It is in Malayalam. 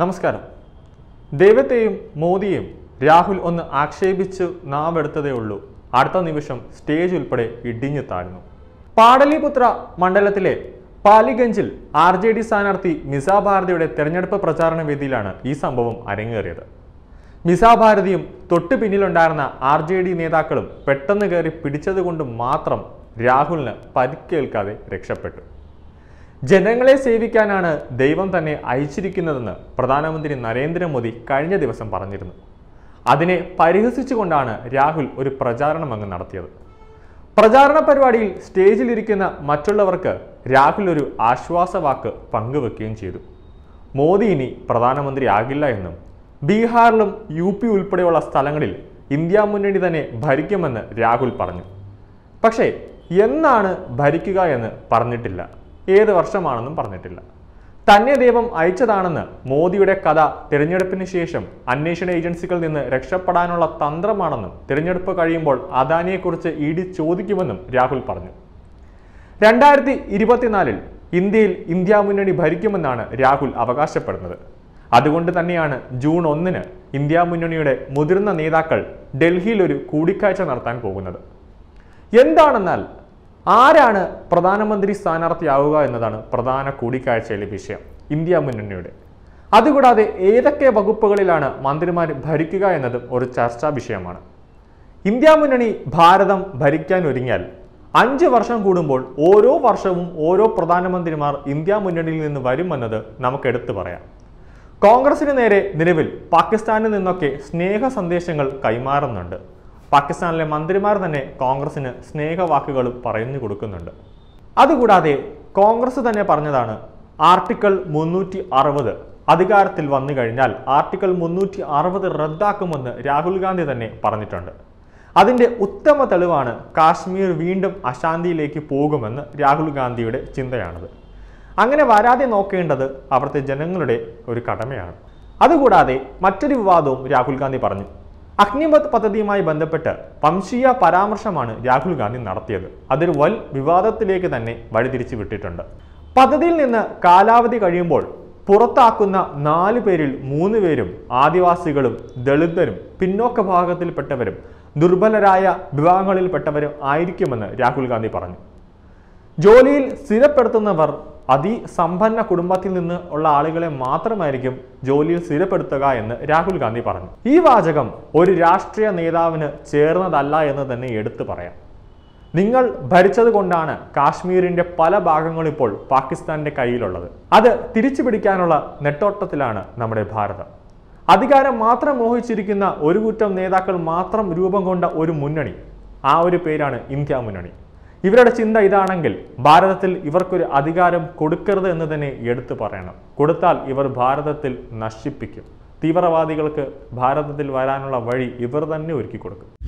നമസ്കാരം ദൈവത്തെയും മോദിയെയും രാഹുൽ ഒന്ന് ആക്ഷേപിച്ച് നാവെടുത്തതേ ഉള്ളൂ അടുത്ത നിമിഷം സ്റ്റേജ് ഉൾപ്പെടെ ഇടിഞ്ഞു താഴ്ന്നു പാടലിപുത്ര മണ്ഡലത്തിലെ പാലിഗഞ്ചിൽ ആർ ജെ ഡി സ്ഥാനാർത്ഥി മിസാ തെരഞ്ഞെടുപ്പ് പ്രചാരണ വേദിയിലാണ് ഈ സംഭവം അരങ്ങേറിയത് മിസാ തൊട്ടു പിന്നിലുണ്ടായിരുന്ന ആർ ജെ ഡി നേതാക്കളും പെട്ടെന്ന് കയറി പിടിച്ചതുകൊണ്ട് മാത്രം രാഹുലിന് പരിക്കേൽക്കാതെ രക്ഷപ്പെട്ടു ജനങ്ങളെ സേവിക്കാനാണ് ദൈവം തന്നെ അയച്ചിരിക്കുന്നതെന്ന് പ്രധാനമന്ത്രി നരേന്ദ്രമോദി കഴിഞ്ഞ ദിവസം പറഞ്ഞിരുന്നു അതിനെ പരിഹസിച്ചുകൊണ്ടാണ് രാഹുൽ ഒരു പ്രചാരണം അങ്ങ് നടത്തിയത് പ്രചാരണ പരിപാടിയിൽ സ്റ്റേജിലിരിക്കുന്ന മറ്റുള്ളവർക്ക് രാഹുൽ ഒരു ആശ്വാസവാക്ക് പങ്കുവെക്കുകയും ചെയ്തു മോദി ഇനി പ്രധാനമന്ത്രി ആകില്ല എന്നും ബീഹാറിലും യു പി ഉൾപ്പെടെയുള്ള സ്ഥലങ്ങളിൽ ഇന്ത്യ മുന്നണി തന്നെ ഭരിക്കുമെന്ന് രാഹുൽ പറഞ്ഞു പക്ഷേ എന്നാണ് ഭരിക്കുക എന്ന് പറഞ്ഞിട്ടില്ല ഏത് വർഷമാണെന്നും പറഞ്ഞിട്ടില്ല തന്നെ ദൈവം അയച്ചതാണെന്ന് മോദിയുടെ കഥ തിരഞ്ഞെടുപ്പിന് ശേഷം അന്വേഷണ ഏജൻസികളിൽ നിന്ന് രക്ഷപ്പെടാനുള്ള തന്ത്രമാണെന്നും തിരഞ്ഞെടുപ്പ് കഴിയുമ്പോൾ അദാനിയെക്കുറിച്ച് ഇ ഡി ചോദിക്കുമെന്നും രാഹുൽ പറഞ്ഞു രണ്ടായിരത്തി ഇരുപത്തിനാലിൽ ഇന്ത്യയിൽ ഇന്ത്യ മുന്നണി ഭരിക്കുമെന്നാണ് രാഹുൽ അവകാശപ്പെടുന്നത് അതുകൊണ്ട് തന്നെയാണ് ജൂൺ ഒന്നിന് ഇന്ത്യ മുന്നണിയുടെ മുതിർന്ന നേതാക്കൾ ഡൽഹിയിൽ ഒരു കൂടിക്കാഴ്ച നടത്താൻ പോകുന്നത് എന്താണെന്നാൽ ആരാണ് പ്രധാനമന്ത്രി സ്ഥാനാർത്ഥിയാവുക എന്നതാണ് പ്രധാന കൂടിക്കാഴ്ചയിലെ വിഷയം ഇന്ത്യ മുന്നണിയുടെ അതുകൂടാതെ ഏതൊക്കെ വകുപ്പുകളിലാണ് മന്ത്രിമാർ ഭരിക്കുക എന്നതും ഒരു ചർച്ചാ വിഷയമാണ് ഇന്ത്യ മുന്നണി ഭാരതം ഭരിക്കാൻ ഒരുങ്ങിയാൽ അഞ്ച് വർഷം കൂടുമ്പോൾ ഓരോ വർഷവും ഓരോ പ്രധാനമന്ത്രിമാർ ഇന്ത്യ മുന്നണിയിൽ നിന്ന് വരുമെന്നത് നമുക്ക് എടുത്തു പറയാം കോൺഗ്രസിന് നേരെ നിലവിൽ പാകിസ്ഥാനിൽ നിന്നൊക്കെ സ്നേഹ സന്ദേശങ്ങൾ കൈമാറുന്നുണ്ട് പാകിസ്ഥാനിലെ മന്ത്രിമാർ തന്നെ കോൺഗ്രസിന് സ്നേഹവാക്കുകളും പറഞ്ഞു കൊടുക്കുന്നുണ്ട് അതുകൂടാതെ കോൺഗ്രസ് തന്നെ പറഞ്ഞതാണ് ആർട്ടിക്കിൾ മുന്നൂറ്റി അറുപത് അധികാരത്തിൽ വന്നു കഴിഞ്ഞാൽ ആർട്ടിക്കിൾ മുന്നൂറ്റി അറുപത് റദ്ദാക്കുമെന്ന് രാഹുൽ ഗാന്ധി തന്നെ പറഞ്ഞിട്ടുണ്ട് അതിൻ്റെ ഉത്തമ തെളിവാണ് കാശ്മീർ വീണ്ടും അശാന്തിയിലേക്ക് പോകുമെന്ന് രാഹുൽ ഗാന്ധിയുടെ ചിന്തയാണത് അങ്ങനെ വരാതെ നോക്കേണ്ടത് അവിടുത്തെ ജനങ്ങളുടെ ഒരു കടമയാണ് അതുകൂടാതെ മറ്റൊരു വിവാദവും രാഹുൽ ഗാന്ധി പറഞ്ഞു അഗ്നിപത് പദ്ധതിയുമായി ബന്ധപ്പെട്ട് വംശീയ പരാമർശമാണ് രാഹുൽ ഗാന്ധി നടത്തിയത് അതൊരു വൽ വിവാദത്തിലേക്ക് തന്നെ വഴിതിരിച്ചു വിട്ടിട്ടുണ്ട് പദ്ധതിയിൽ നിന്ന് കാലാവധി കഴിയുമ്പോൾ പുറത്താക്കുന്ന നാല് പേരിൽ മൂന്ന് പേരും ആദിവാസികളും ദളിതരും പിന്നോക്ക ഭാഗത്തിൽപ്പെട്ടവരും ദുർബലരായ വിഭാഗങ്ങളിൽപ്പെട്ടവരും ആയിരിക്കുമെന്ന് രാഹുൽ ഗാന്ധി പറഞ്ഞു ജോലിയിൽ സ്ഥിരപ്പെടുത്തുന്നവർ അതിസമ്പന്ന കുടുംബത്തിൽ നിന്ന് ഉള്ള ആളുകളെ മാത്രമായിരിക്കും ജോലിയിൽ സ്ഥിരപ്പെടുത്തുക എന്ന് രാഹുൽ ഗാന്ധി പറഞ്ഞു ഈ വാചകം ഒരു രാഷ്ട്രീയ നേതാവിന് ചേർന്നതല്ല എന്ന് തന്നെ എടുത്തു പറയാം നിങ്ങൾ ഭരിച്ചത് കൊണ്ടാണ് കാശ്മീരിന്റെ പല ഭാഗങ്ങളും ഇപ്പോൾ പാകിസ്ഥാന്റെ കയ്യിലുള്ളത് അത് തിരിച്ചു പിടിക്കാനുള്ള നെട്ടോട്ടത്തിലാണ് നമ്മുടെ ഭാരതം അധികാരം മാത്രം മോഹിച്ചിരിക്കുന്ന ഒരു കൂറ്റം നേതാക്കൾ മാത്രം രൂപം കൊണ്ട ഒരു മുന്നണി ആ ഒരു പേരാണ് ഇന്ത്യ മുന്നണി ഇവരുടെ ചിന്ത ഇതാണെങ്കിൽ ഭാരതത്തിൽ ഇവർക്കൊരു അധികാരം കൊടുക്കരുത് എന്ന് തന്നെ എടുത്തു പറയണം കൊടുത്താൽ ഇവർ ഭാരതത്തിൽ നശിപ്പിക്കും തീവ്രവാദികൾക്ക് ഭാരതത്തിൽ വരാനുള്ള വഴി ഇവർ തന്നെ ഒരുക്കി കൊടുക്കും